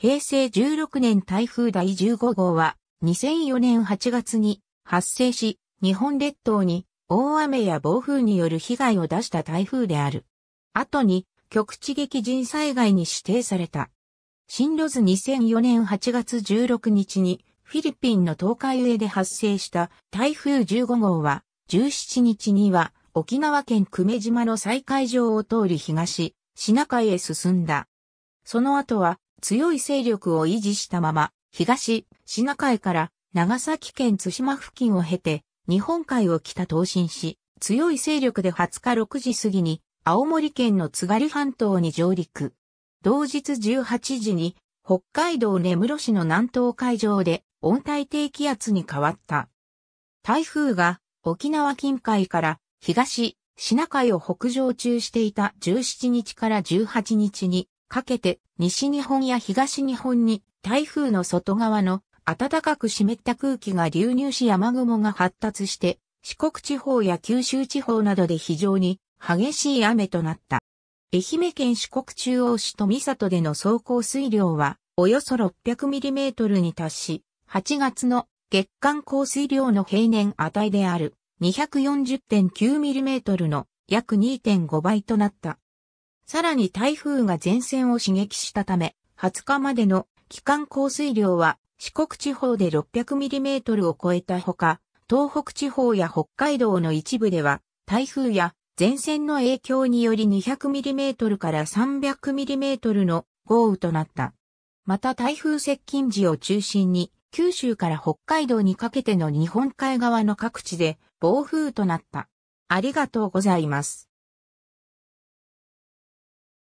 平成16年台風第15号は2004年8月に発生し、日本列島に大雨や暴風による被害を出した台風である。後に局地激甚災害に指定された。進路図2004年8月16日にフィリピンの東海上で発生した台風15号は17日には沖縄県久米島の再海上を通り東、シナ海へ進んだ。その後は強い勢力を維持したまま、東、シナ海から長崎県津島付近を経て、日本海を北東進し、強い勢力で20日6時過ぎに、青森県の津軽半島に上陸。同日18時に、北海道根室市の南東海上で温帯低気圧に変わった。台風が沖縄近海から東、シナ海を北上中していた17日から18日にかけて西日本や東日本に台風の外側の暖かく湿った空気が流入し雨雲が発達して四国地方や九州地方などで非常に激しい雨となった。愛媛県四国中央市と三里での走行水量はおよそ 600mm に達し、8月の月間降水量の平年値である 240.9mm の約2.5倍となった。さらに台風が前線を刺激したため、20日までの期間降水量は四国地方で6 0 0トルを超えたほか、東北地方や北海道の一部では、台風や前線の影響により2 0 0トルから3 0 0トルの豪雨となった。また台風接近時を中心に、九州から北海道にかけての日本海側の各地で暴風となった。ありがとうございます。